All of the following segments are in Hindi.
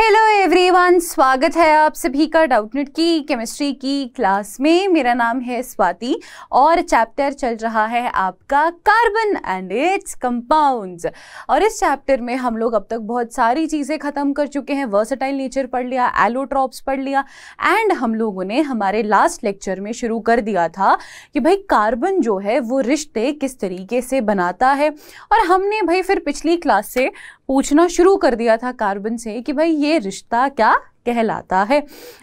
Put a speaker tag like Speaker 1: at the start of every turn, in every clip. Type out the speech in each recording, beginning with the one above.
Speaker 1: हेलो एवरीवन स्वागत है आप सभी का डाउटनेट की केमिस्ट्री की क्लास में मेरा नाम है स्वाति और चैप्टर चल रहा है आपका कार्बन एंड इट्स कंपाउंड्स और इस चैप्टर में हम लोग अब तक बहुत सारी चीज़ें ख़त्म कर चुके हैं वर्सटाइल नेचर पढ़ लिया एलोट्रॉप्स पढ़ लिया एंड हम लोगों ने हमारे लास्ट लेक्चर में शुरू कर दिया था कि भाई कार्बन जो है वो रिश्ते किस तरीके से बनाता है और हमने भाई फिर पिछली क्लास से पूछना शुरू कर दिया था कार्बन से कि भाई ये रिश्ता क्या कहलाता है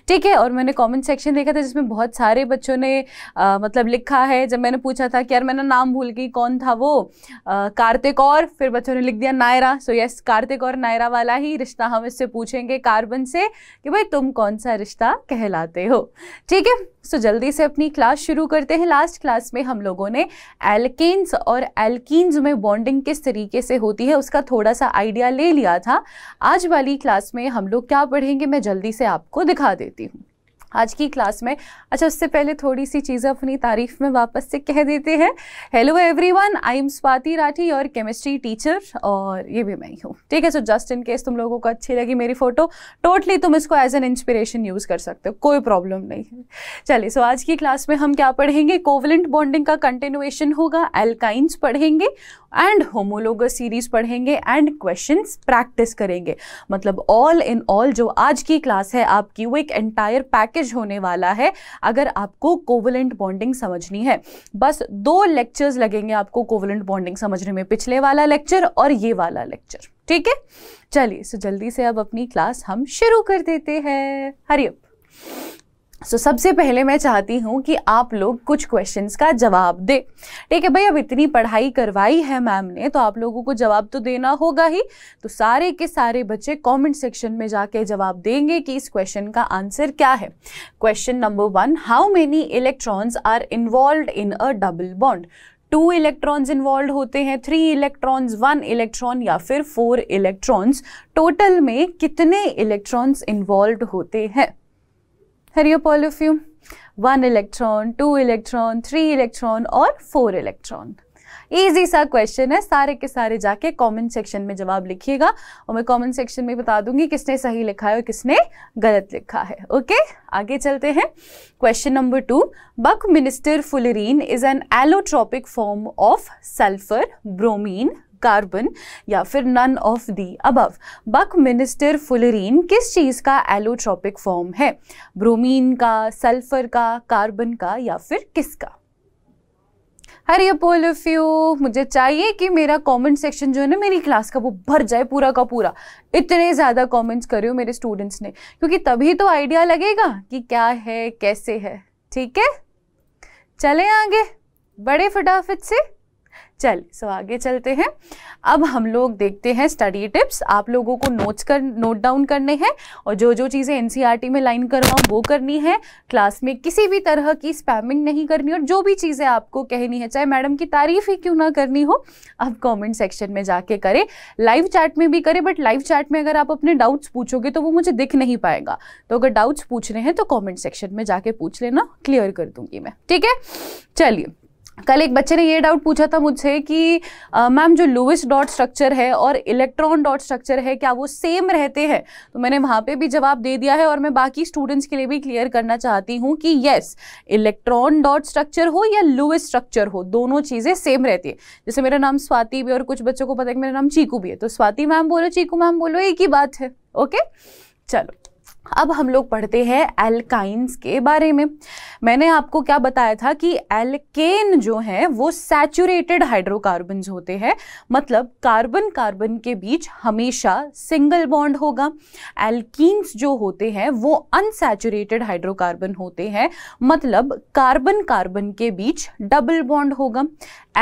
Speaker 1: ठीक है और मैंने कमेंट सेक्शन देखा था जिसमें बहुत सारे बच्चों ने आ, मतलब लिखा है जब मैंने पूछा था कि यार मैंने नाम भूल गई कौन था वो आ, कार्तिक और फिर बच्चों ने लिख दिया नायरा सो यस कार्तिक और नायरा वाला ही रिश्ता हम इससे पूछेंगे कार्बन से कि भाई तुम कौन सा रिश्ता कहलाते हो ठीक है सो जल्दी से अपनी क्लास शुरू करते हैं लास्ट क्लास में हम लोगों ने एल्केन्स और एल्कीन्स में बॉन्डिंग किस तरीके से होती है उसका थोड़ा सा आइडिया ले लिया था आज वाली क्लास में हम लोग क्या पढ़ेंगे मैं जल्दी से आपको दिखा देती हूँ आज की क्लास में अच्छा उससे पहले थोड़ी सी चीज़ें अपनी तारीफ में वापस से कह देते हैं hello everyone I am Swati Rathi और केमिस्ट्री टीचर और ये भी मैं ही हूँ ठीक है सो जस्ट इन केस तुम लोगों को अच्छी लगी मेरी फ़ोटो टोटली तुम इसको एज एन इंस्पिरेशन यूज़ कर सकते हो कोई प्रॉब्लम नहीं है चलिए सो आज की क्लास में हम क्या पढ़ेंगे कोवलेंट बॉन्डिंग का कंटिन्यूएशन होगा एल्काइंस पढ़ेंगे एंड होमोलोग सीरीज पढ़ेंगे एंड क्वेश्चन प्रैक्टिस करेंगे मतलब ऑल इन ऑल जो आज की क्लास है आपकी वो एक एंटायर पैकेज पैकेज होने वाला है अगर आपको कोवलेंट बॉन्डिंग समझनी है बस दो लेक्चर्स लगेंगे आपको कोवलेंट बॉन्डिंग समझने में पिछले वाला लेक्चर और ये वाला लेक्चर ठीक है चलिए सो जल्दी से अब अपनी क्लास हम शुरू कर देते हैं हरिओम सो so, सबसे पहले मैं चाहती हूँ कि आप लोग कुछ क्वेश्चंस का जवाब दे ठीक है भाई अब इतनी पढ़ाई करवाई है मैम ने तो आप लोगों को जवाब तो देना होगा ही तो सारे के सारे बच्चे कमेंट सेक्शन में जाके जवाब देंगे कि इस क्वेश्चन का आंसर क्या है question number one how many electrons are involved in a double bond two electrons involved होते हैं थ्री इलेक्ट्रॉन्स वन इलेक्ट्रॉन या फिर फोर इलेक्ट्रॉन्स टोटल में कितने इलेक्ट्रॉन्स इन्वॉल्व होते हैं hurry up all of you one electron two electron three electron और फोर इलेक्ट्रॉन ईजी सा क्वेश्चन है सारे के सारे जाके कमेंट सेक्शन में जवाब लिखिएगा और मैं कमेंट सेक्शन में बता दूंगी किसने सही लिखा है और किसने गलत लिखा है ओके आगे चलते हैं question number two buckminsterfullerene is an allotropic form of sulphur bromine carbon या फिर none of the above buckminsterfullerene किस चीज़ का एलोट्रॉपिक फॉर्म है ब्रोमीन का सल्फर का कार्बन का या फिर किसका हरी अपोल ऑफ यू मुझे चाहिए कि मेरा कमेंट सेक्शन जो है ना मेरी क्लास का वो भर जाए पूरा का पूरा इतने ज़्यादा कमेंट्स करे हो मेरे स्टूडेंट्स ने क्योंकि तभी तो आइडिया लगेगा कि क्या है कैसे है ठीक है चले आगे बड़े फटाफट से चल सो आगे चलते हैं अब हम लोग देखते हैं स्टडी टिप्स आप लोगों को नोट्स कर नोट डाउन करने हैं और जो जो चीज़ें एनसीईआरटी e में लाइन करवाऊँ वो करनी है क्लास में किसी भी तरह की स्पैमिंग नहीं करनी और जो भी चीज़ें आपको कहनी है चाहे मैडम की तारीफ ही क्यों ना करनी हो आप कमेंट सेक्शन में जाके करें लाइव चैट में भी करें बट लाइव चैट में अगर आप अपने डाउट्स पूछोगे तो वो मुझे दिख नहीं पाएगा तो अगर डाउट्स पूछ रहे हैं तो कॉमेंट सेक्शन में जाके पूछ लेना क्लियर कर दूंगी मैं ठीक है चलिए कल एक बच्चे ने ये डाउट पूछा था मुझसे कि मैम जो लुइस डॉट स्ट्रक्चर है और इलेक्ट्रॉन डॉट स्ट्रक्चर है क्या वो सेम रहते हैं तो मैंने वहाँ पे भी जवाब दे दिया है और मैं बाकी स्टूडेंट्स के लिए भी क्लियर करना चाहती हूँ कि यस इलेक्ट्रॉन डॉट स्ट्रक्चर हो या लुइस स्ट्रक्चर हो दोनों चीज़ें सेम रहती है जैसे मेरा नाम स्वाति भी और कुछ बच्चों को पता है कि मेरा नाम चीकू भी है तो स्वाति मैम बोलो चीकू मैम बोलो एक ही बात है ओके चलो अब हम लोग पढ़ते हैं एल्काइंस के बारे में मैंने आपको क्या बताया था कि एल्केन जो है वो सैचुरेटेड हाइड्रोकार्बन होते हैं मतलब कार्बन कार्बन के बीच हमेशा सिंगल बॉन्ड होगा एल्कीन्स जो होते हैं वो अनसेचुरेटेड हाइड्रोकार्बन होते हैं मतलब कार्बन कार्बन के बीच डबल बॉन्ड होगा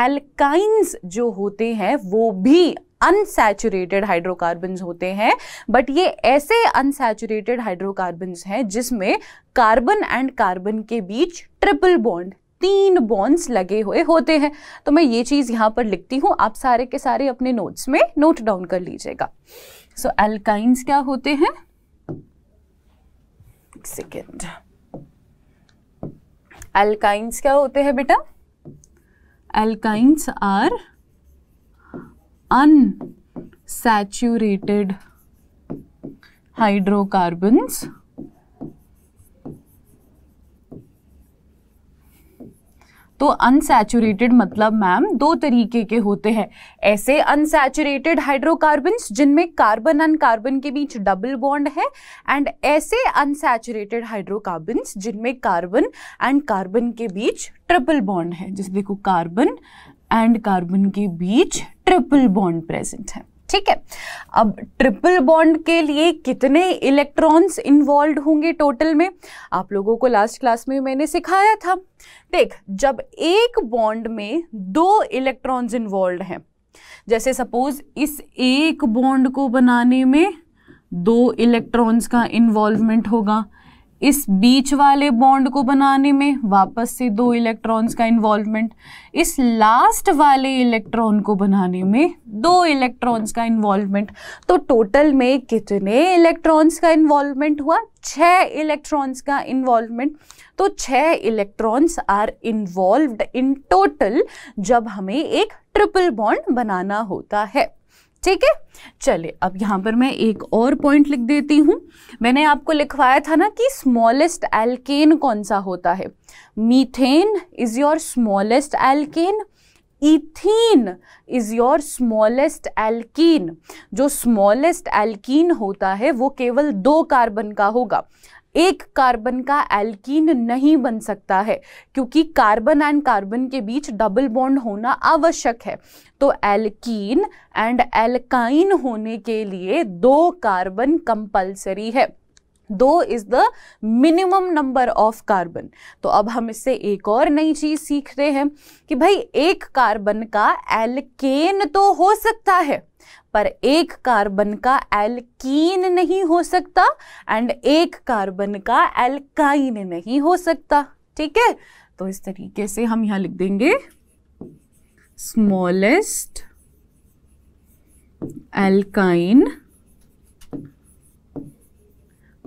Speaker 1: एल्काइंस जो होते हैं वो भी अनसैचुरेटेड हाइड्रोकार्बन होते हैं बट ये ऐसे अनसेचुरेटेड हाइड्रोकार्बन हैं जिसमें कार्बन एंड कार्बन के बीच ट्रिपल बॉन्ड तीन बॉन्ड्स लगे हुए होते हैं तो मैं ये चीज़ यहां पर लिखती हूं आप सारे के सारे अपने नोट्स में नोट डाउन कर लीजिएगा सो so, एल्काइंस क्या होते हैं सेकेंड एल्काइंस क्या होते हैं बेटा एल्काइंस आर unsaturated hydrocarbons तो अनसेचुरेटेड मतलब मैम दो तरीके के होते हैं ऐसे अनसेचुरेटेड हाइड्रोकार्बन जिनमें कार्बन अन कार्बन के बीच डबल बॉन्ड है एंड ऐसे अनसेचुरेटेड हाइड्रोकार्बन्स जिनमें कार्बन एंड कार्बन के बीच ट्रिपल बॉन्ड है जैसे देखो कार्बन एंड कार्बन के बीच ट्रिपल बॉन्ड प्रेजेंट है ठीक है अब ट्रिपल बॉन्ड के लिए कितने इलेक्ट्रॉन्स इन्वॉल्व होंगे टोटल में आप लोगों को लास्ट क्लास में मैंने सिखाया था देख जब एक बॉन्ड में दो इलेक्ट्रॉन्स इन्वॉल्व हैं जैसे सपोज इस एक बॉन्ड को बनाने में दो इलेक्ट्रॉन्स का इन्वॉल्वमेंट होगा इस बीच वाले बॉन्ड को बनाने में वापस से दो इलेक्ट्रॉन्स का इन्वॉल्वमेंट इस लास्ट वाले इलेक्ट्रॉन को बनाने में दो इलेक्ट्रॉन्स का इन्वॉल्वमेंट तो टोटल में कितने इलेक्ट्रॉन्स का इन्वॉल्वमेंट हुआ छः इलेक्ट्रॉन्स का इन्वॉल्वमेंट तो छः electrons are involved in total जब हमें एक ट्रिपल बॉन्ड बनाना होता है ठीक है चलिए अब यहाँ पर मैं एक और पॉइंट लिख देती हूँ मैंने आपको लिखवाया था ना कि स्मॉलेस्ट एल्केन कौन सा होता है methane is your smallest alkane ethene is your smallest alkene जो स्मॉलेस्ट एल्कीन होता है वो केवल दो कार्बन का होगा एक कार्बन का एल्कीन नहीं बन सकता है क्योंकि कार्बन एंड कार्बन के बीच डबल बॉन्ड होना आवश्यक है तो एल्कीन एंड एल्काइन होने के लिए दो कार्बन कंपल्सरी है दो is the minimum number of carbon तो अब हम इससे एक और नई चीज सीख रहे हैं कि भाई एक कार्बन का एल्केन तो हो सकता है पर एक कार्बन का एल्कीन नहीं हो सकता एंड एक कार्बन का एल्काइन नहीं हो सकता ठीक है तो इस तरीके से हम यहां लिख देंगे स्मॉलेस्ट एल्काइन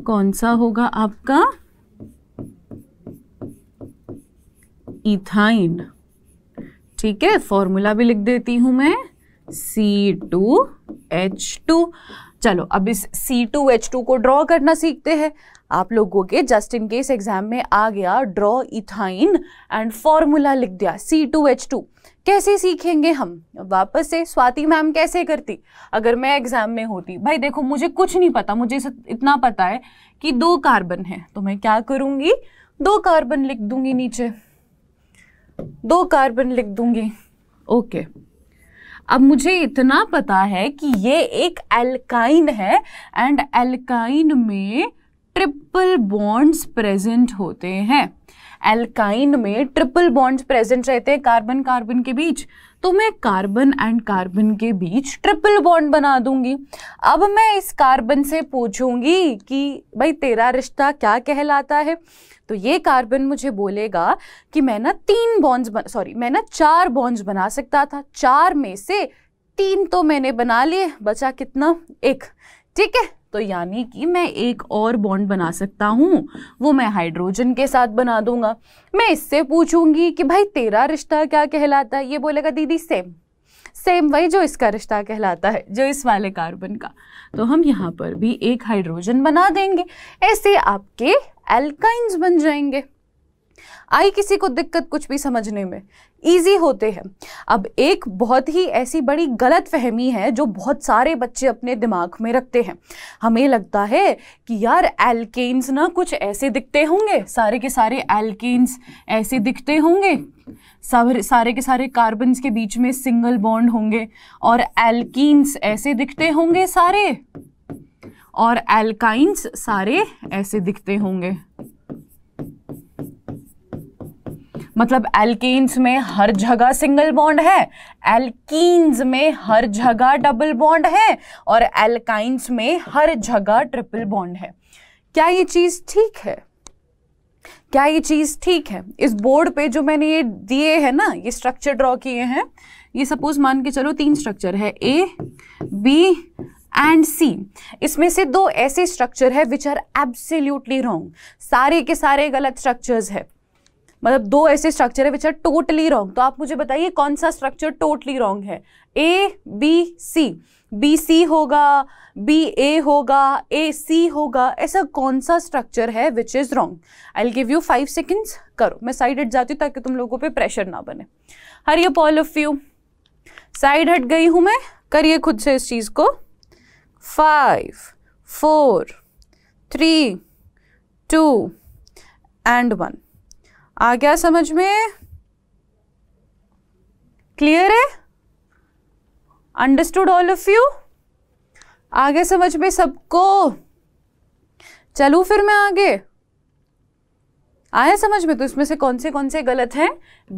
Speaker 1: कौन सा होगा आपका इथाइन ठीक है फॉर्मूला भी लिख देती हूं मैं सी टू एच टू चलो अब इस सी टू एच टू को ड्रॉ करना सीखते हैं आप लोगों के जस्ट इन केस एग्जाम में आ गया ड्रॉ इथाइन एंड फॉर्मूला लिख दिया सी टू एच टू कैसे सीखेंगे हम वापस से स्वाति मैम कैसे करती अगर मैं एग्जाम में होती भाई देखो मुझे कुछ नहीं पता मुझे इतना पता है कि दो कार्बन है तो मैं क्या करूंगी दो कार्बन लिख दूंगी नीचे दो कार्बन लिख दूंगी ओके okay. अब मुझे इतना पता है कि ये एक एल्काइन है एंड एल्काइन में ट्रिपल बॉन्ड्स प्रेजेंट होते हैं एल्काइन में ट्रिपल बॉन्ड्स प्रेजेंट रहते हैं कार्बन कार्बन के बीच तो मैं कार्बन एंड कार्बन के बीच ट्रिपल बॉन्ड बना दूंगी अब मैं इस कार्बन से पूछूंगी कि भाई तेरा रिश्ता क्या कहलाता है तो ये कार्बन मुझे बोलेगा कि मैं ना तीन बॉन्ड्स सॉरी मैं ना चार बॉन्ड्स बना सकता था चार में से तीन तो मैंने बना लिए बचा कितना एक ठीक है तो यानी कि मैं एक और बॉन्ड बना सकता हूँ वो मैं हाइड्रोजन के साथ बना दूंगा मैं इससे पूछूंगी कि भाई तेरा रिश्ता क्या कहलाता है ये बोलेगा दीदी सेम सेम वही जो इसका रिश्ता कहलाता है जो इस वाले कार्बन का तो हम यहाँ पर भी एक हाइड्रोजन बना देंगे ऐसे आपके एल्काइंस बन जाएंगे आई किसी को दिक्कत कुछ भी समझने में इजी होते हैं अब एक बहुत ही ऐसी बड़ी गलत फहमी है जो बहुत सारे बच्चे अपने दिमाग में रखते हैं हमें लगता है कि यार एल्केन्स ना कुछ ऐसे दिखते होंगे सारे के सारे एल्केन्स ऐसे दिखते होंगे सारे के सारे कार्बन्स के बीच में सिंगल बॉन्ड होंगे और एल्कीन्स ऐसे दिखते होंगे सारे और एल्काइंस सारे ऐसे दिखते होंगे मतलब एल्केन्स में हर जगह सिंगल बॉन्ड है एल्कीन्स में हर जगह डबल बॉन्ड है और एल्काइंस में हर जगह ट्रिपल बॉन्ड है क्या ये चीज़ ठीक है क्या ये चीज़ ठीक है इस बोर्ड पे जो मैंने ये दिए हैं ना ये स्ट्रक्चर ड्रॉ किए हैं ये सपोज मान के चलो तीन स्ट्रक्चर है ए बी एंड सी इसमें से दो ऐसे स्ट्रक्चर है विच आर एब्सोल्यूटली रॉन्ग सारे के सारे गलत स्ट्रक्चर्स है मतलब दो ऐसे स्ट्रक्चर है विच आर टोटली रॉन्ग तो आप मुझे बताइए कौन सा स्ट्रक्चर टोटली रॉन्ग है A B C B C होगा बी ए होगा ए सी होगा ऐसा कौन सा स्ट्रक्चर है which is wrong I give you five seconds करो मैं साइड हट जाती हूँ ताकि तुम लोगों पे प्रेशर ना बने हर ये पॉल ऑफ यू साइड हट गई हूँ मैं करिए खुद से इस चीज़ को five, four, three, two and one. आ गया समझ में क्लियर है अंडरस्टूड ऑल ऑफ यू आगे समझ में सबको चलूँ फिर मैं आगे आया समझ में तो इसमें से कौन से कौन से गलत हैं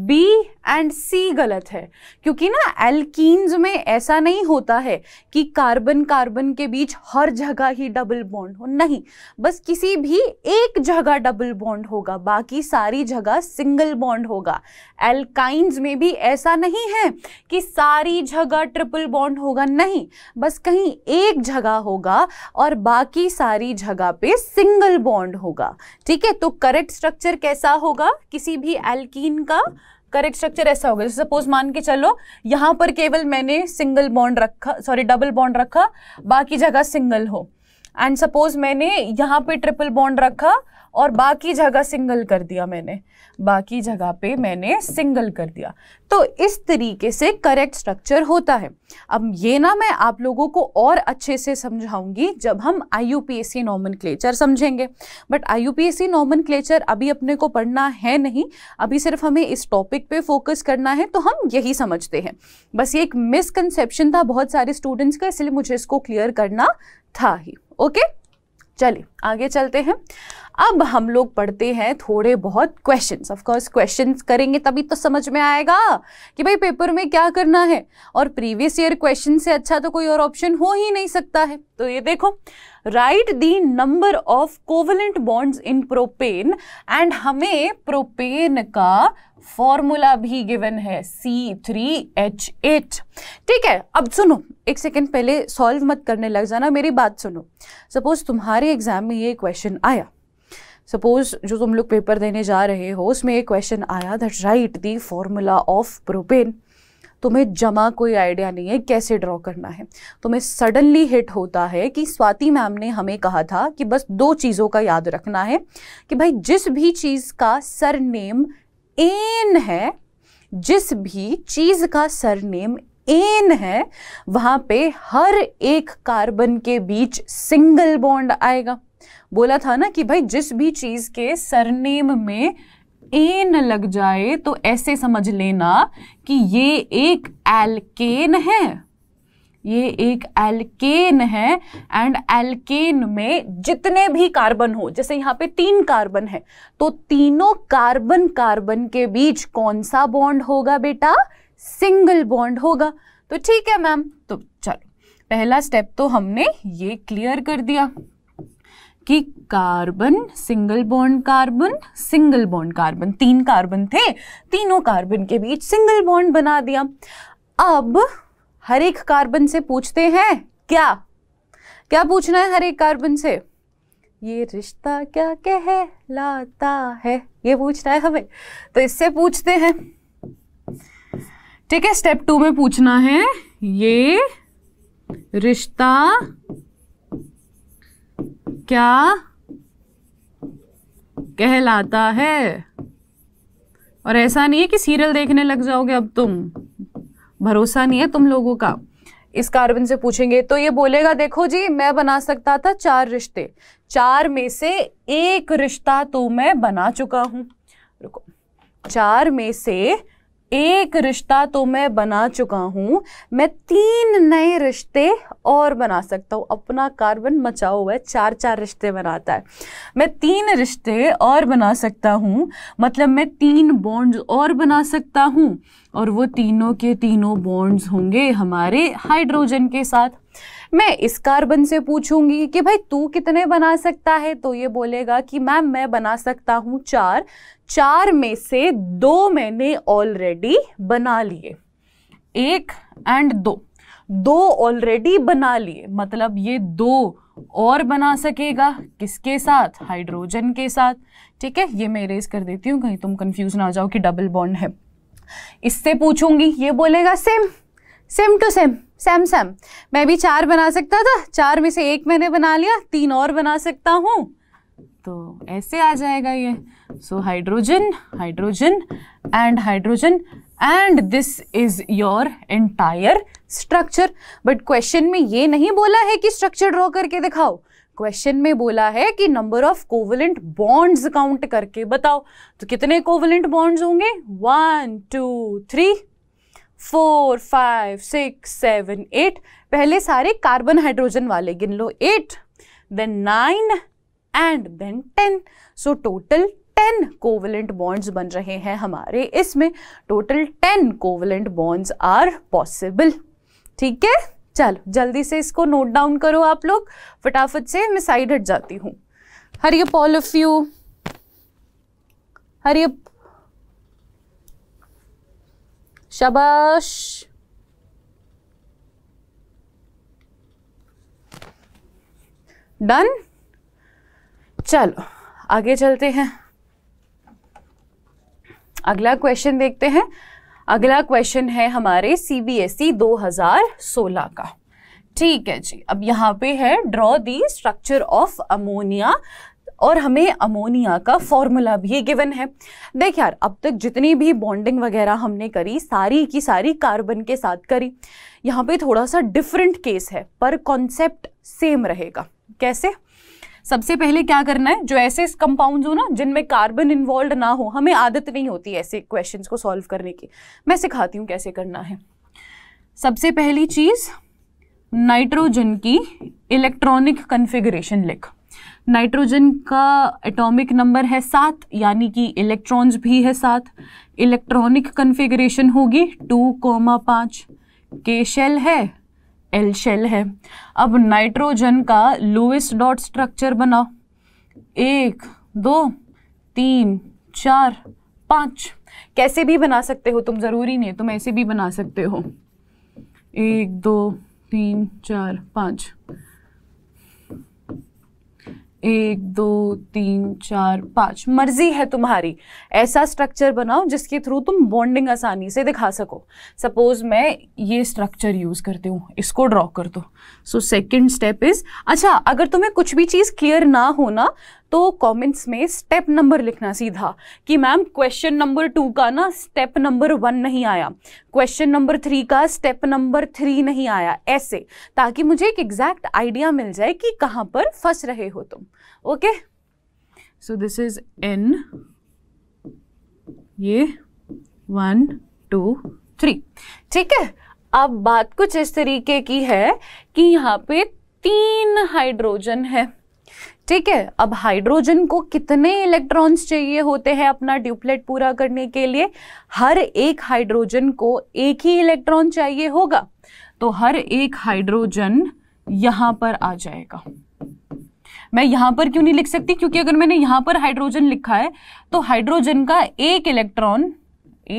Speaker 1: बी एंड सी गलत है क्योंकि ना एल्कीन्स में ऐसा नहीं होता है कि कार्बन कार्बन के बीच हर जगह ही डबल बॉन्ड हो नहीं बस किसी भी एक जगह डबल बॉन्ड होगा बाकी सारी जगह सिंगल बॉन्ड होगा एल्काइंस में भी ऐसा नहीं है कि सारी जगह ट्रिपल बॉन्ड होगा नहीं बस कहीं एक जगह होगा और बाकी सारी जगह पे सिंगल बॉन्ड होगा ठीक है तो करेक्ट स्ट्रक्चर स्ट्रक्चर कैसा होगा किसी भी एल्कीन का करेक्ट स्ट्रक्चर ऐसा होगा जैसे सपोज मान के चलो यहाँ पर केवल मैंने सिंगल बॉन्ड रखा सॉरी डबल बॉन्ड रखा बाकी जगह सिंगल हो एंड सपोज मैंने यहाँ पे ट्रिपल बॉन्ड रखा और बाकी जगह सिंगल कर दिया मैंने बाकी जगह पे मैंने सिंगल कर दिया तो इस तरीके से करेक्ट स्ट्रक्चर होता है अब ये ना मैं आप लोगों को और अच्छे से समझाऊंगी जब हम I U P S C nomenclature समझेंगे but I U P S C nomenclature अभी अपने को पढ़ना है नहीं अभी सिर्फ हमें इस टॉपिक पे फोकस करना है तो हम यही समझते हैं बस ये एक मिसकनसेप्शन था बहुत सारे स्टूडेंट्स का इसलिए मुझे इसको क्लियर करना था ही ओके चलिए आगे चलते हैं अब हम लोग पढ़ते हैं थोड़े बहुत क्वेश्चन ऑफकोर्स क्वेश्चन करेंगे तभी तो समझ में आएगा कि भाई पेपर में क्या करना है और प्रीवियस ईयर क्वेश्चन से अच्छा तो कोई और ऑप्शन हो ही नहीं सकता है तो ये देखो right the number of covalent bonds in propane and हमें प्रोपेन का फॉर्मूला भी गिवन है सी थ्री एच एट ठीक है अब सुनो एक सेकेंड पहले सॉल्व मत करने लग जाना मेरी बात सुनो सपोज तुम्हारे एग्जाम में ये क्वेश्चन आया सपोज जो तुम लोग पेपर देने जा रहे हो उसमें एक क्वेश्चन आया that write the formula of propane तुम्हें जमा कोई आइडिया नहीं है कैसे ड्रॉ करना है तुम्हें सडनली हिट होता है कि स्वाति मैम ने हमें कहा था कि बस दो चीज़ों का याद रखना है कि भाई जिस भी चीज़ का सर नेम एन है जिस भी चीज़ का सरनेम एन है वहाँ पे हर एक कार्बन के बीच सिंगल बॉन्ड आएगा बोला था ना कि भाई जिस भी चीज़ के सरनेम में ए न लग जाए तो ऐसे समझ लेना कि ये एक एल्केन है ये एक एल्केन है एंड एल्केन में जितने भी कार्बन हो जैसे यहाँ पे तीन कार्बन है तो तीनों कार्बन कार्बन के बीच कौन सा बॉन्ड होगा बेटा सिंगल बॉन्ड होगा तो ठीक है मैम तो चलो पहला स्टेप तो हमने ये क्लियर कर दिया कि carbon single bond carbon single bond carbon तीन कार्बन थे तीनों कार्बन के बीच सिंगल बॉन्ड बना दिया अब हर एक कार्बन से पूछते हैं क्या क्या पूछना है हर एक कार्बन से ये रिश्ता क्या कहलाता है ये पूछना है हमें तो इससे पूछते हैं ठीक है स्टेप टू में पूछना है ये रिश्ता क्या कहलाता है और ऐसा नहीं है कि सीरियल देखने लग जाओगे अब तुम भरोसा नहीं है तुम लोगों का इस कार्बन से पूछेंगे तो ये बोलेगा देखो जी मैं बना सकता था चार रिश्ते चार में से एक रिश्ता तो मैं बना चुका हूं रुको चार में से एक रिश्ता तो मैं बना चुका हूँ मैं तीन नए रिश्ते और बना सकता हूं अपना कार्बन मचा हुआ है चार चार रिश्ते बनाता है मैं तीन रिश्ते और बना सकता हूँ मतलब मैं तीन बॉन्ड्स और बना सकता हूँ और वो तीनों के तीनों बॉन्ड्स होंगे हमारे हाइड्रोजन के साथ मैं इस कार्बन से पूछूंगी कि भाई तू कितने बना सकता है तो ये बोलेगा कि मैम मैं बना सकता हूँ चार चार में से दो मैंने ऑलरेडी बना लिए एक एंड दो दो ऑलरेडी बना लिए मतलब ये दो और बना सकेगा किसके साथ हाइड्रोजन के साथ ठीक है ये मैं इरेज कर देती हूँ कहीं तुम कंफ्यूज ना हो जाओ कि डबल बॉन्ड है इससे पूछूंगी ये बोलेगा same same to same same same मैं भी चार बना सकता था चार में से एक मैंने बना लिया तीन और बना सकता हूँ तो ऐसे आ जाएगा ये so hydrogen hydrogen and hydrogen and this is your entire structure but question में ये नहीं बोला है कि structure draw करके दिखाओ क्वेश्चन में बोला है कि number of covalent bonds count करके बताओ तो कितने कोवलेंट बॉन्ड्स होंगे one two three four five six seven eight पहले सारे कार्बन हाइड्रोजन वाले गिन लो eight then nine and then ten so total ten covalent bonds बन रहे हैं हमारे इसमें total ten covalent bonds are possible ठीक है चलो जल्दी से इसको नोट डाउन करो आप लोग फटाफट से मैं साइड हट जाती हूँ hurry up all of you hurry up शाबाश डन चलो आगे चलते हैं अगला क्वेश्चन देखते हैं अगला क्वेश्चन है हमारे सी बी एस ई दो हजार सोलह का ठीक है जी अब यहाँ पे है draw the structure of ammonia और हमें अमोनिया का फॉर्मूला भी गिवन है देख यार अब तक जितनी भी बॉन्डिंग वगैरह हमने करी सारी की सारी कार्बन के साथ करी यहाँ पे थोड़ा सा डिफरेंट केस है पर कॉन्सेप्ट सेम रहेगा कैसे सबसे पहले क्या करना है जो ऐसे कंपाउंड्स हो ना जिनमें कार्बन इन्वॉल्व ना हो हमें आदत नहीं होती ऐसे क्वेश्चन को सॉल्व करने की मैं सिखाती हूँ कैसे करना है सबसे पहली चीज़ नाइट्रोजन की इलेक्ट्रॉनिक कन्फिग्रेशन लिख नाइट्रोजन का एटॉमिक नंबर है सात यानी कि इलेक्ट्रॉन्स भी है सात इलेक्ट्रॉनिक कन्फिग्रेशन होगी टू कोमा पाँच के शेल है एल शेल है अब नाइट्रोजन का लोवेस्ट डॉट स्ट्रक्चर बनाओ एक दो तीन चार पाँच कैसे भी बना सकते हो तुम ज़रूरी नहीं तुम ऐसे भी बना सकते हो एक दो तीन चार पाँच एक दो तीन चार पाँच मर्जी है तुम्हारी ऐसा स्ट्रक्चर बनाओ जिसके थ्रू तुम बॉन्डिंग आसानी से दिखा सको सपोज मैं ये स्ट्रक्चर यूज़ करती हूँ इसको ड्रॉ कर दो सो सेकेंड स्टेप इज़ अच्छा अगर तुम्हें कुछ भी चीज़ क्लियर ना हो ना तो कमेंट्स में स्टेप नंबर लिखना सीधा कि मैम क्वेश्चन नंबर टू का ना स्टेप नंबर वन नहीं आया क्वेश्चन नंबर थ्री का स्टेप नंबर थ्री नहीं आया ऐसे ताकि मुझे एक एग्जैक्ट आइडिया मिल जाए कि कहां पर फंस रहे हो तुम okay so this is an ये वन टू थ्री ठीक है अब बात कुछ इस तरीके की है कि यहां पे तीन हाइड्रोजन है ठीक है अब हाइड्रोजन को कितने इलेक्ट्रॉन्स चाहिए होते हैं अपना ड्यूप्लेट पूरा करने के लिए हर एक हाइड्रोजन को एक ही इलेक्ट्रॉन चाहिए होगा तो हर एक हाइड्रोजन यहां पर आ जाएगा मैं यहां पर क्यों नहीं लिख सकती क्योंकि अगर मैंने यहां पर हाइड्रोजन लिखा है तो हाइड्रोजन का एक इलेक्ट्रॉन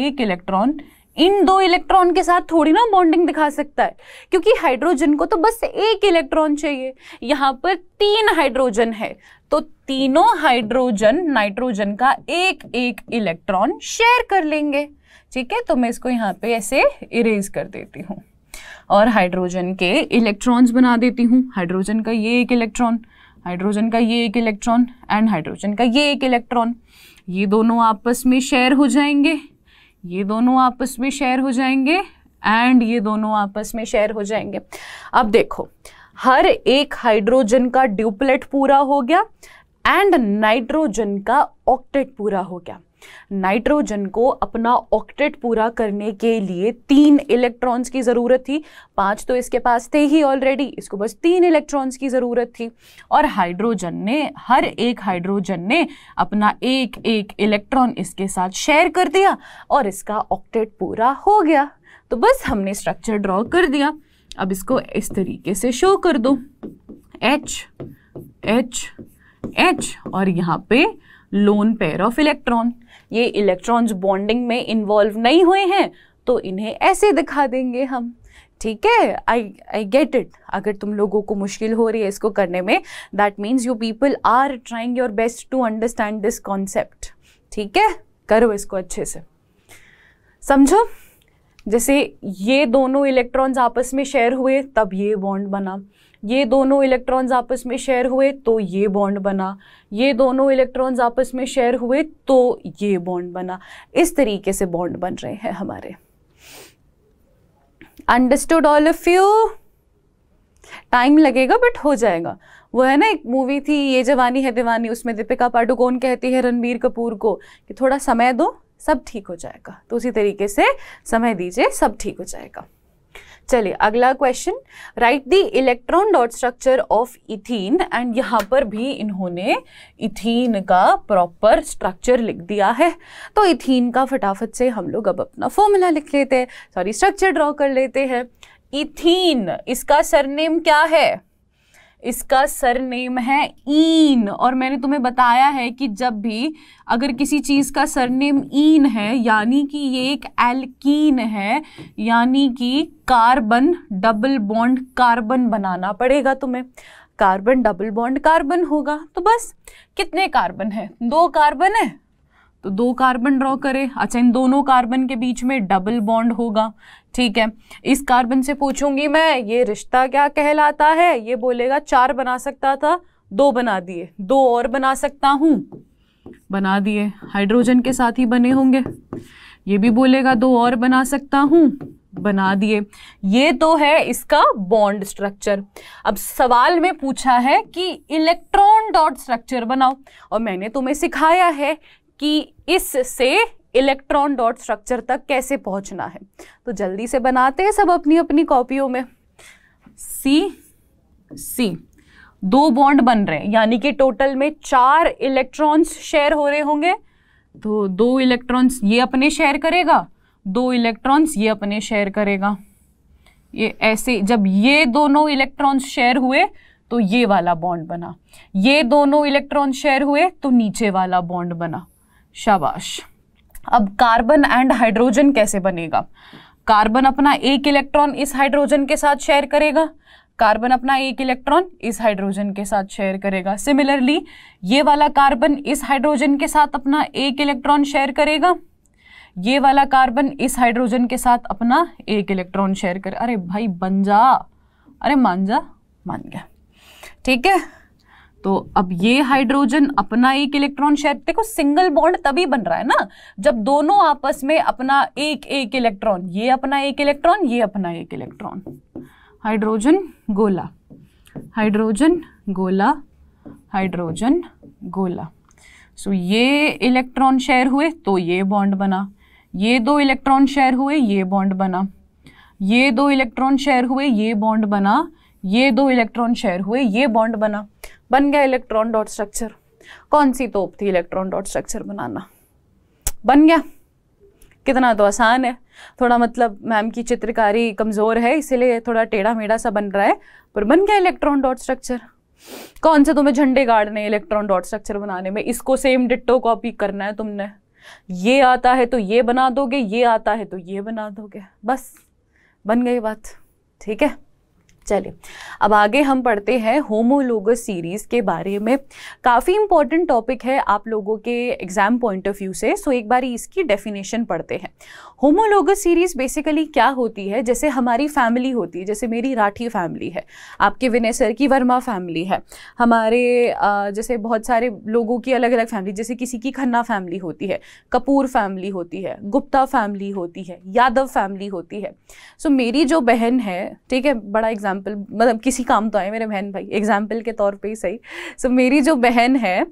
Speaker 1: एक इलेक्ट्रॉन इन दो इलेक्ट्रॉन के साथ थोड़ी ना बॉन्डिंग दिखा सकता है क्योंकि हाइड्रोजन को तो बस एक इलेक्ट्रॉन चाहिए यहाँ पर तीन हाइड्रोजन है तो तीनों हाइड्रोजन नाइट्रोजन का एक एक इलेक्ट्रॉन शेयर कर लेंगे ठीक है तो मैं इसको यहाँ पे ऐसे इरेज कर देती हूँ और हाइड्रोजन के इलेक्ट्रॉन्स बना देती हूँ हाइड्रोजन का ये एक इलेक्ट्रॉन हाइड्रोजन का ये एक इलेक्ट्रॉन एंड हाइड्रोजन का ये एक इलेक्ट्रॉन ये दोनों आपस में शेयर हो जाएंगे ये दोनों आपस में शेयर हो जाएंगे एंड ये दोनों आपस में शेयर हो जाएंगे अब देखो हर एक हाइड्रोजन का ड्यूपलेट पूरा हो गया एंड नाइट्रोजन का ऑक्टेट पूरा हो गया नाइट्रोजन को अपना ऑक्टेट पूरा करने के लिए तीन इलेक्ट्रॉन्स की ज़रूरत थी पांच तो इसके पास थे ही ऑलरेडी इसको बस तीन इलेक्ट्रॉन्स की ज़रूरत थी और हाइड्रोजन ने हर एक हाइड्रोजन ने अपना एक एक इलेक्ट्रॉन इसके साथ शेयर कर दिया और इसका ऑक्टेट पूरा हो गया तो बस हमने स्ट्रक्चर ड्रॉ कर दिया अब इसको इस तरीके से शो कर दो एच एच एच और यहाँ पे लोन पेयर ऑफ इलेक्ट्रॉन ये इलेक्ट्रॉन्स बॉन्डिंग में इन्वॉल्व नहीं हुए हैं तो इन्हें ऐसे दिखा देंगे हम ठीक है आई आई गेट इट अगर तुम लोगों को मुश्किल हो रही है इसको करने में that means you people are trying your best to understand this concept ठीक है करो इसको अच्छे से समझो जैसे ये दोनों इलेक्ट्रॉन्स आपस में शेयर हुए तब ये बॉन्ड बना ये दोनों इलेक्ट्रॉन्स आपस में शेयर हुए तो ये बॉन्ड बना ये दोनों इलेक्ट्रॉन्स आपस में शेयर हुए तो ये बॉन्ड बना इस तरीके से बॉन्ड बन रहे हैं हमारे understood all of you time लगेगा बट हो जाएगा वो है ना एक मूवी थी ये जवानी है दीवानी उसमें दीपिका पाडुकोन कहती है रणबीर कपूर को कि थोड़ा समय दो सब ठीक हो जाएगा तो उसी तरीके से समय दीजिए सब ठीक हो जाएगा चलिए अगला question write the electron dot structure of ethene and यहाँ पर भी इन्होंने इथीन का प्रॉपर स्ट्रक्चर लिख दिया है तो इथीन का फटाफट से हम लोग अब अपना फॉर्मूला लिख लेते हैं सॉरी स्ट्रक्चर ड्रॉ कर लेते हैं इथीन इसका सरनेम क्या है इसका सर नेम है ईन और मैंने तुम्हें बताया है कि जब भी अगर किसी चीज़ का सर नेम ईन है यानी कि ये एक एल्कीन है यानी कि कार्बन डबल बॉन्ड कार्बन बनाना पड़ेगा तुम्हें कार्बन डबल बॉन्ड कार्बन होगा तो बस कितने कार्बन है दो कार्बन है तो दो कार्बन ड्रॉ करें अच्छा इन दोनों कार्बन के बीच में डबल बॉन्ड होगा ठीक है इस कार्बन से पूछूंगी मैं ये रिश्ता क्या कहलाता है ये बोलेगा चार बना सकता था दो बना दिए दो और बना सकता हूं बना दिए हाइड्रोजन के साथ ही बने होंगे ये भी बोलेगा दो और बना सकता हूं बना दिए ये तो है इसका बॉन्ड स्ट्रक्चर अब सवाल में पूछा है कि इलेक्ट्रॉन डॉट स्ट्रक्चर बनाओ और मैंने तुम्हें सिखाया है कि इससे इलेक्ट्रॉन डॉट स्ट्रक्चर तक कैसे पहुंचना है तो जल्दी से बनाते हैं सब अपनी अपनी कॉपियों में सी सी दो बॉन्ड बन रहे हैं यानी कि टोटल में चार इलेक्ट्रॉन्स शेयर हो रहे होंगे तो दो इलेक्ट्रॉन्स ये अपने शेयर करेगा दो इलेक्ट्रॉन्स ये अपने शेयर करेगा ये ऐसे जब ये दोनों इलेक्ट्रॉन्स शेयर हुए तो ये वाला बॉन्ड बना ये दोनों इलेक्ट्रॉन शेयर हुए तो नीचे वाला बॉन्ड बना शाबाश अब कार्बन एंड हाइड्रोजन कैसे बनेगा कार्बन अपना एक इलेक्ट्रॉन इस हाइड्रोजन के साथ शेयर करेगा कार्बन अपना एक इलेक्ट्रॉन इस हाइड्रोजन के साथ शेयर करेगा सिमिलरली ये वाला कार्बन इस हाइड्रोजन के साथ अपना एक इलेक्ट्रॉन शेयर करेगा ये वाला कार्बन इस हाइड्रोजन के साथ अपना एक इलेक्ट्रॉन शेयर कर अरे भाई बन जा अरे मान जा मान गया ठीक है तो अब ये हाइड्रोजन अपना एक इलेक्ट्रॉन शेयर देखो सिंगल बॉन्ड तभी बन रहा है ना जब दोनों आपस में अपना एक एक इलेक्ट्रॉन ये अपना एक इलेक्ट्रॉन ये अपना एक इलेक्ट्रॉन हाइड्रोजन गोला हाइड्रोजन गोला हाइड्रोजन गोला सो so, ये इलेक्ट्रॉन शेयर हुए तो ये बॉन्ड बना ये दो इलेक्ट्रॉन शेयर हुए ये बॉन्ड बना ये दो इलेक्ट्रॉन शेयर हुए ये बॉन्ड बना ये दो इलेक्ट्रॉन शेयर हुए ये बॉन्ड बना बन गया इलेक्ट्रॉन डॉट स्ट्रक्चर कौन सी तोप थी इलेक्ट्रॉन डॉट स्ट्रक्चर बनाना बन गया कितना तो आसान है थोड़ा मतलब मैम की चित्रकारी कमज़ोर है इसीलिए थोड़ा टेढ़ा मेढ़ा सा बन रहा है पर बन गया इलेक्ट्रॉन डॉट स्ट्रक्चर कौन से तुम्हें झंडे गाड़ने इलेक्ट्रॉन डॉट स्ट्रक्चर बनाने में इसको सेम डिट्टो कॉपी करना है तुमने ये आता है तो ये बना दोगे ये आता है तो ये बना दोगे बस बन गई बात ठीक है चलिए अब आगे हम पढ़ते हैं होमोलोगस सीरीज़ के बारे में काफ़ी इंपॉर्टेंट टॉपिक है आप लोगों के एग्ज़ाम पॉइंट ऑफ व्यू से सो एक बार इसकी डेफिनेशन पढ़ते हैं होमोलोगस सीरीज बेसिकली क्या होती है जैसे हमारी फैमिली होती है जैसे मेरी राठी फैमिली है आपके विनय सर की वर्मा फैमिली है हमारे जैसे बहुत सारे लोगों की अलग अलग फैमिली जैसे किसी की खन्ना फैमिली होती है कपूर फैमिली होती है गुप्ता फैमिली होती है यादव फैमिली होती है सो so, मेरी जो बहन है ठीक है बड़ा एग्जाम्पल मतलब किसी काम तो आए मेरे बहन भाई एग्जाम्पल के तौर पर ही सही सो so, मेरी जो बहन है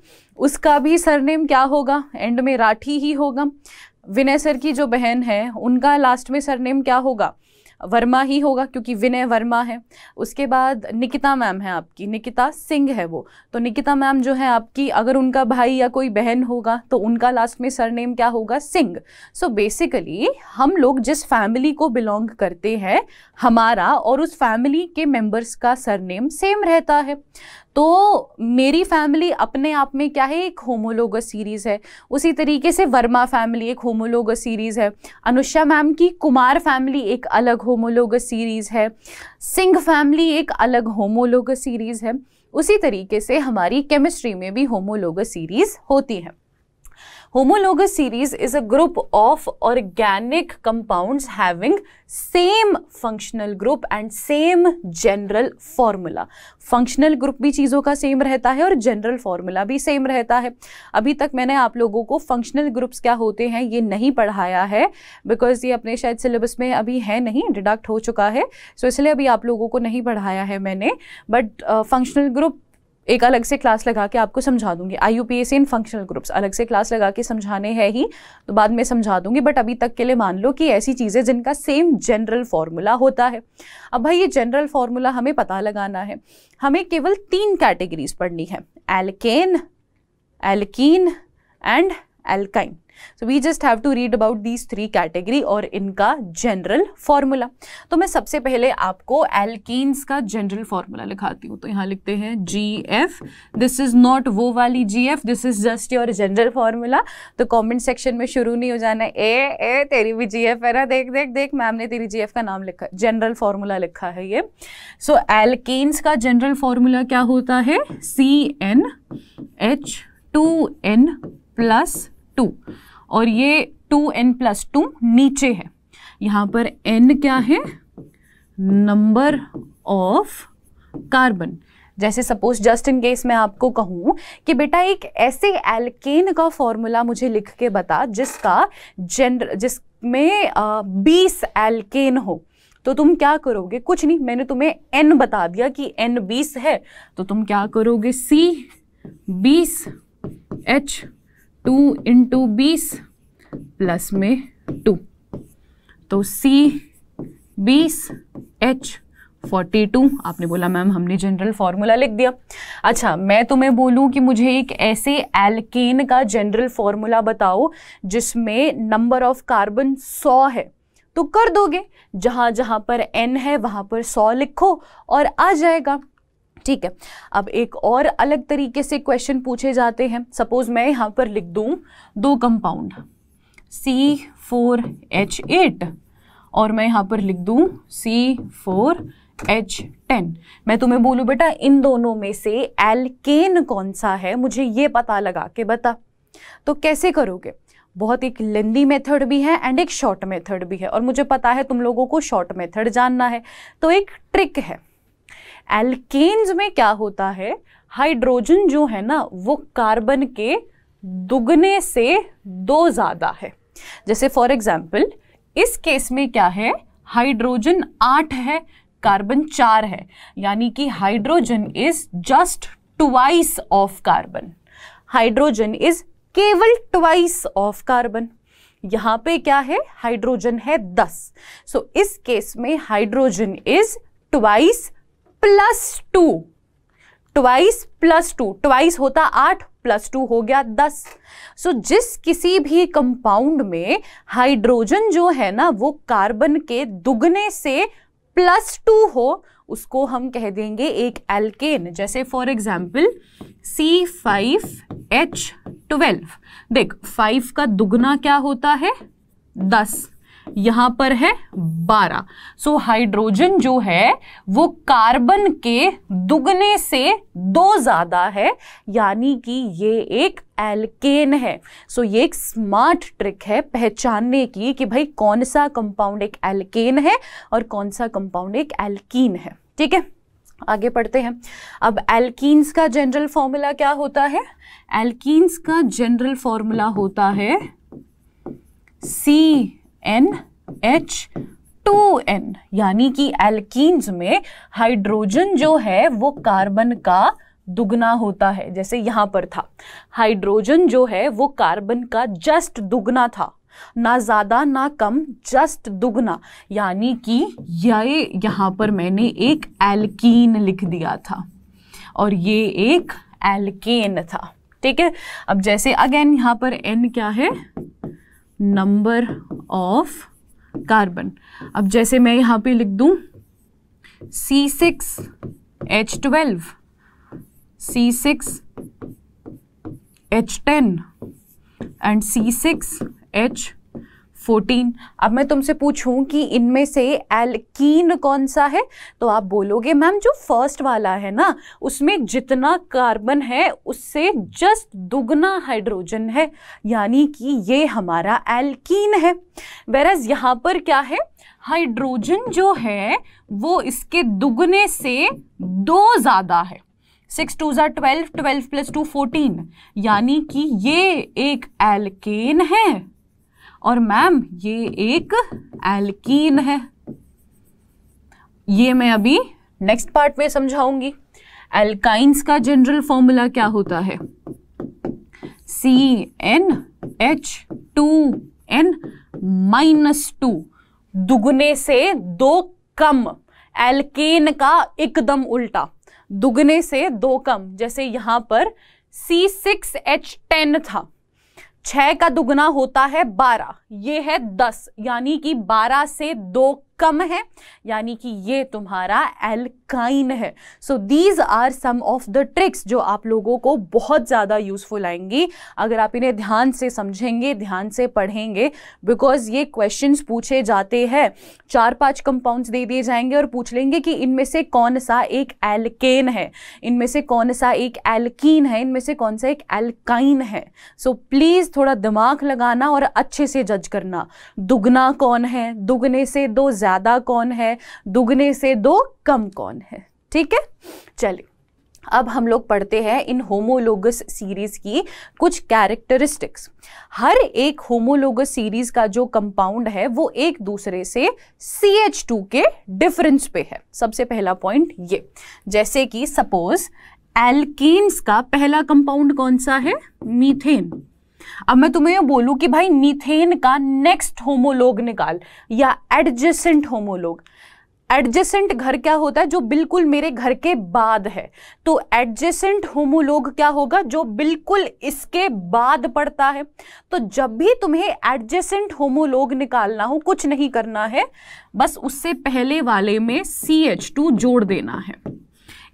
Speaker 1: उसका भी सरनेम क्या होगा एंड में राठी ही होगा विनय सर की जो बहन है उनका लास्ट में सरनेम क्या होगा वर्मा ही होगा क्योंकि विनय वर्मा है उसके बाद निकिता मैम है आपकी निकिता सिंह है वो तो निकिता मैम जो है आपकी अगर उनका भाई या कोई बहन होगा तो उनका लास्ट में सरनेम क्या होगा सिंह सो बेसिकली हम लोग जिस फैमिली को बिलोंग करते हैं हमारा और उस फैमिली के मेंबर्स का सरनेम सेम रहता है तो मेरी फैमिली अपने आप में क्या है एक होमोलोगस सीरीज़ है उसी तरीके से वर्मा फैमिली एक होमोलोगस सीरीज़ है अनुषा मैम की कुमार फैमिली एक अलग होमोलोगस सीरीज़ है सिंह फैमिली एक अलग होमोलोगस सीरीज़ है उसी तरीके से हमारी केमिस्ट्री में भी होमोलोगस सीरीज़ होती है homologous series is a group of organic compounds having same functional group and same general formula functional group भी चीज़ों का सेम रहता है और जनरल फॉर्मूला भी सेम रहता है अभी तक मैंने आप लोगों को फंक्शनल ग्रुप्स क्या होते हैं ये नहीं पढ़ाया है बिकॉज ये अपने शायद सिलेबस में अभी है नहीं डिडक्ट हो चुका है सो so इसलिए अभी आप लोगों को नहीं पढ़ाया है मैंने बट फंक्शनल ग्रुप एक अलग से क्लास लगा के आपको समझा दूंगी आई यू पी एस इन फंक्शनल ग्रुप्स अलग से क्लास लगा के समझाने हैं ही तो बाद में समझा दूंगी बट अभी तक के लिए मान लो कि ऐसी चीज़ें जिनका सेम जनरल फार्मूला होता है अब भाई ये जनरल फार्मूला हमें पता लगाना है हमें केवल तीन कैटेगरीज पढ़नी है alkane alkene and alkyne so we just have to read about these three category और इनका जनरल फॉर्मूला तो मैं सबसे पहले आपको एल्केन्स का जनरल फॉर्मूला लिखाती हूँ तो यहाँ लिखते हैं G F this is not वो वाली G F this is just your general formula तो कॉमेंट सेक्शन में शुरू नहीं हो जाना ए ए तेरी भी जी एफ है ना देख देख देख मैम ने तेरी जी एफ का नाम लिखा जनरल फॉर्मूला लिखा है ये सो so, एल्केन्स का जनरल फॉर्मूला क्या होता है C N H two N plus two और ये टू एन प्लस टू नीचे है यहां पर एन क्या है नंबर ऑफ कार्बन जैसे सपोज जस्ट इन केस मैं आपको कहूं कि बेटा एक ऐसे एल्केन का फॉर्मूला मुझे लिख के बता जिसका जेनर जिसमें बीस एल्केन हो तो तुम क्या करोगे कुछ नहीं मैंने तुम्हें एन बता दिया कि एन बीस है तो तुम क्या करोगे सी बीस एच टू इंटू बीस प्लस में टू तो सी बीस एच फोर्टी टू आपने बोला मैम हमने जनरल फार्मूला लिख दिया अच्छा मैं तुम्हें बोलूँ कि मुझे एक ऐसे एल्केन का जनरल फार्मूला बताओ जिसमें नंबर ऑफ कार्बन सौ है तो कर दोगे जहाँ जहाँ पर एन है वहाँ पर सौ लिखो और आ जाएगा ठीक है अब एक और अलग तरीके से क्वेश्चन पूछे जाते हैं सपोज मैं यहाँ पर लिख दू दो compound C four H eight और मैं यहाँ पर लिख दू सी फोर एच टेन मैं तुम्हें बोलू बेटा इन दोनों में से एलकेन कौन सा है मुझे ये पता लगा के बता तो कैसे करोगे बहुत एक लेंदी मेथड भी है एंड एक शॉर्ट मेथड भी है और मुझे पता है तुम लोगों को शॉर्ट मेथड जानना है तो एक ट्रिक है एल्केन्स में क्या होता है हाइड्रोजन जो है ना वो कार्बन के दुगने से दो ज़्यादा है जैसे फॉर एग्जाम्पल इस केस में क्या है हाइड्रोजन आठ है कार्बन चार है यानी कि hydrogen is just twice of carbon hydrogen is केवल ट्वाइस ऑफ कार्बन यहाँ पे क्या है हाइड्रोजन है दस सो so, इस केस में hydrogen is twice plus two twice plus two twice होता आठ प्लस टू हो गया दस सो so, जिस किसी भी कंपाउंड में हाइड्रोजन जो है ना वो कार्बन के दुगने से प्लस टू हो उसको हम कह देंगे एक एल्केन जैसे for example C five H twelve देख फाइव का दुगना क्या होता है दस यहां पर है बारह सो हाइड्रोजन जो है वो कार्बन के दुगने से दो ज़्यादा है यानी कि ये एक एल्केन है सो so, ये एक स्मार्ट ट्रिक है पहचानने की कि भाई कौन सा कंपाउंड एक एल्केन है और कौन सा कंपाउंड एक एल्कीन है ठीक है आगे पढ़ते हैं अब एल्कीन्स का जनरल फॉर्मूला क्या होता है एल्कीन्स का जनरल फॉर्मूला होता है C N H two N यानी कि एल्कीन्स में हाइड्रोजन जो है वो कार्बन का दुगना होता है जैसे यहाँ पर था हाइड्रोजन जो है वो कार्बन का जस्ट दुगना था ना ज़्यादा ना कम जस्ट दुगना यानी कि ये यहाँ पर मैंने एक एल्कीन लिख दिया था और ये एक एल्केन था ठीक है अब जैसे अगेन यहाँ पर एन क्या है नंबर ऑफ कार्बन अब जैसे मैं यहाँ पे लिख दूँ C six H twelve C six H ten and C six H fourteen अब मैं तुमसे पूछूं कि इनमें से एल्कीन कौन सा है तो आप बोलोगे मैम जो फर्स्ट वाला है ना उसमें जितना कार्बन है उससे जस्ट दुगना हाइड्रोजन है यानी कि ये हमारा एल्कीन है वेरज यहाँ पर क्या है हाइड्रोजन जो है वो इसके दुगने से दो ज़्यादा है सिक्स टू ज़ा twelve twelve plus two fourteen यानी कि ये एक एल्केन है और मैम ये एक एल्कीन है ये मैं अभी नेक्स्ट पार्ट में समझाऊंगी एल्काइंस का जनरल फॉर्मूला क्या होता है C N H two N minus two दुगने से दो कम एल्केन का एकदम उल्टा दुगने से दो कम जैसे यहां पर सी सिक्स एच टेन था छह का दुगना होता है बारह ये है दस यानी कि बारह से दो कम है यानी कि ये तुम्हारा एल्काइन है so these are some of the tricks जो आप लोगों को बहुत ज़्यादा यूजफुल आएंगी अगर आप इन्हें ध्यान से समझेंगे ध्यान से पढ़ेंगे बिकॉज ये क्वेश्चंस पूछे जाते हैं चार पांच कंपाउंड्स दे दिए जाएंगे और पूछ लेंगे कि इनमें से कौन सा एक एल्केन है इनमें से कौन सा एक एल्कीन है इनमें से कौन सा एक एल्काइन है सो so, प्लीज़ थोड़ा दिमाग लगाना और अच्छे से जज करना दुगना कौन है दुगने से दो ज्यादा ज़्यादा कौन है दुगने से दो कम कौन है ठीक है चलिए अब हम लोग पढ़ते हैं इन होमोलोगस सीरीज़ की कुछ कैरेक्टरिस्टिक्स हर एक होमोलोगस सीरीज़ का जो कंपाउंड है वो एक दूसरे से सी एच टू के डिफरेंस पे है सबसे पहला पॉइंट ये जैसे कि सपोज एल्किन्स का पहला कंपाउंड कौन सा है मीथेन अब मैं तुम्हें ये बोलूँ कि भाई मीथेन का नेक्स्ट होमोलोग निकाल या एडजेसेंट होमोलोग एडजेसेंट घर क्या होता है जो बिल्कुल मेरे घर के बाद है तो एडजेसेंट होमोलोग क्या होगा जो बिल्कुल इसके बाद पड़ता है तो जब भी तुम्हें एडजेसेंट होमोलोग निकालना हो कुछ नहीं करना है बस उससे पहले वाले में सी एच टू जोड़ देना है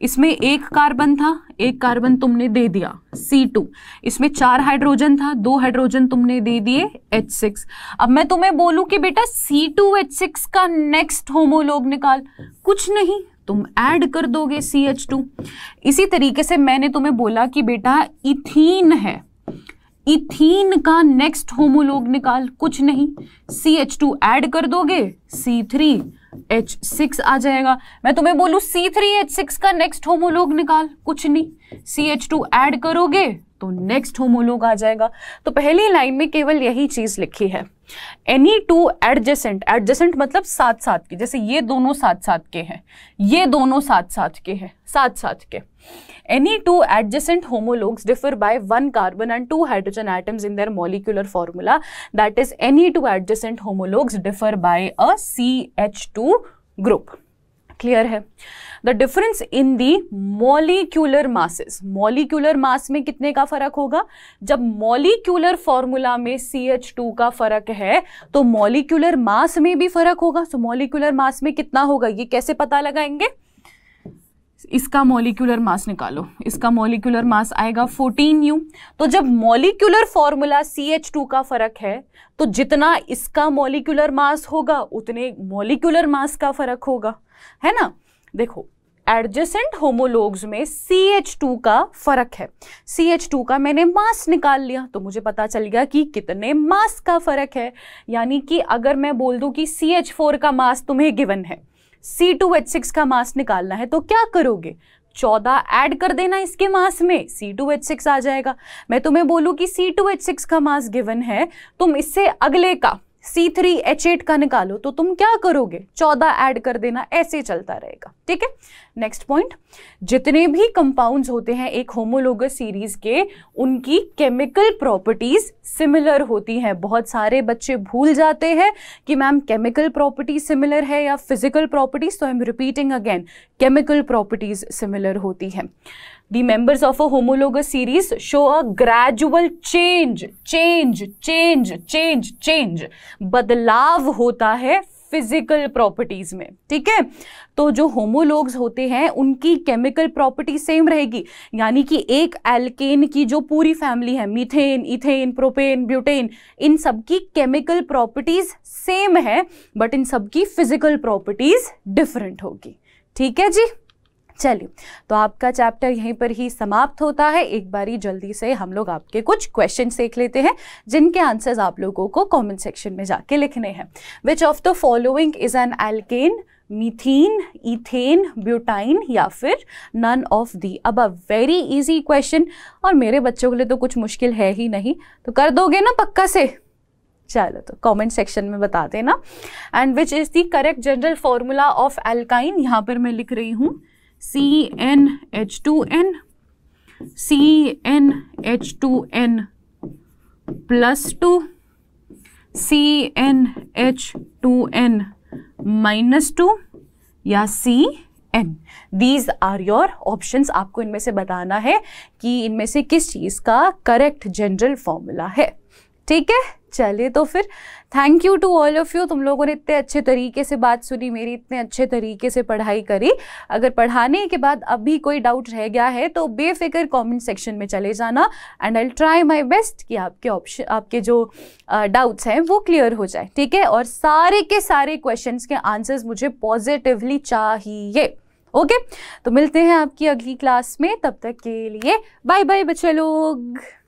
Speaker 1: इसमें एक कार्बन था एक कार्बन तुमने दे दिया C2 इसमें चार हाइड्रोजन था दो हाइड्रोजन तुमने दे दिए H6 अब मैं तुम्हें बोलूं कि बेटा C2H6 का नेक्स्ट होमोलोग निकाल कुछ नहीं तुम ऐड कर दोगे CH2 इसी तरीके से मैंने तुम्हें बोला कि बेटा इथीन है इथीन का नेक्स्ट होमोलोग निकाल कुछ नहीं टू ऐड कर दोगे थ्री एच सिक्स आ जाएगा मैं तुम्हें बोलू सी थ्री एच सिक्स का नेक्स्ट होमोलोग निकाल कुछ नहीं सी एच टू एड करोगे तो नेक्स्ट होमोलोग आ जाएगा तो पहली लाइन में केवल यही चीज़ लिखी है एनी टू एडजेसेंट एडजेसेंट मतलब साथ साथ के जैसे ये दोनों साथ साथ के हैं ये दोनों साथ साथ के हैं साथ साथ के any two adjacent homologues differ by one carbon and two hydrogen atoms in their molecular formula that is any two adjacent homologues differ by a C H two group clear है the difference in the molecular masses molecular mass में कितने का फर्क होगा जब मॉलिक्यूलर फॉर्मूला में सी एच टू का फर्क है तो मॉलिक्यूलर मास में भी फर्क होगा सो मॉलिक्यूलर मास में कितना होगा ये कैसे पता लगाएंगे इसका मॉलिक्यूलर मास निकालो इसका मॉलिक्यूलर मास आएगा 14 यू तो जब molecular formula C H two का फर्क है तो जितना इसका मॉलिक्यूलर मास होगा उतने मॉलिक्यूलर मास का फर्क होगा है ना देखो एडजेसेंट होमोलोग्स में सी एच टू का फर्क है सी एच टू का मैंने मास निकाल लिया तो मुझे पता चल गया कि कितने मास का फर्क है यानी कि अगर मैं बोल दूं कि सी एच फोर का मास तुम्हें गिवन है सी टू एच सिक्स का मास निकालना है तो क्या करोगे चौदह ऐड कर देना इसके मास में सी टू एच सिक्स आ जाएगा मैं तुम्हें बोलूँ कि सी टू एच सिक्स का मास गिवन है तुम इससे अगले का सी थ्री एच एट का निकालो तो तुम क्या करोगे चौदह ऐड कर देना ऐसे चलता रहेगा ठीक है नेक्स्ट पॉइंट जितने भी कंपाउंड्स होते हैं एक होमोलोगस सीरीज के उनकी केमिकल प्रॉपर्टीज सिमिलर होती हैं बहुत सारे बच्चे भूल जाते हैं कि मैम केमिकल प्रॉपर्टी सिमिलर है या फिजिकल प्रॉपर्टीज तो I am repeating again chemical properties similar होती हैं the members of a homologous series show a gradual change change change change change बदलाव होता है फिजिकल प्रॉपर्टीज में ठीक है तो जो होमोलोग्स होते हैं उनकी केमिकल प्रॉपर्टी सेम रहेगी यानी कि एक एल्केन की जो पूरी फैमिली है मीथेन इथेन प्रोपेन ब्यूटेन इन सब की केमिकल प्रॉपर्टीज सेम है बट इन सब की फिजिकल प्रॉपर्टीज डिफरेंट होगी ठीक है जी चलिए तो आपका चैप्टर यहीं पर ही समाप्त होता है एक बारी जल्दी से हम लोग आपके कुछ क्वेश्चन देख लेते हैं जिनके आंसर्स आप लोगों को कमेंट सेक्शन में जाके लिखने हैं which of the following is an alkane methane ethane butyne या फिर नन ऑफ दी अब अ वेरी इजी क्वेश्चन और मेरे बच्चों के लिए तो कुछ मुश्किल है ही नहीं तो कर दोगे ना पक्का से चलो तो कमेंट सेक्शन में बता देना and which is the correct general formula of alkyne यहाँ पर मैं लिख रही हूँ C N H two N C N H two N plus two C N H two N minus two या C N these are your option आपको इनमें से बताना है कि इनमें से किस चीज़ का करेक्ट जनरल फॉर्मूला है ठीक है चलिए तो फिर thank you to all of you तुम लोगों ने इतने अच्छे तरीके से बात सुनी मेरी इतने अच्छे तरीके से पढ़ाई करी अगर पढ़ाने के बाद अभी कोई डाउट रह गया है तो बेफिक्र कमेंट सेक्शन में चले जाना and I try my best कि आपके ऑप्शन आपके जो डाउट्स हैं वो क्लियर हो जाए ठीक है और सारे के सारे क्वेश्चन के आंसर्स मुझे पॉजिटिवली चाहिए ओके तो मिलते हैं आपकी अगली क्लास में तब तक के लिए बाय बाय बच्चे लोग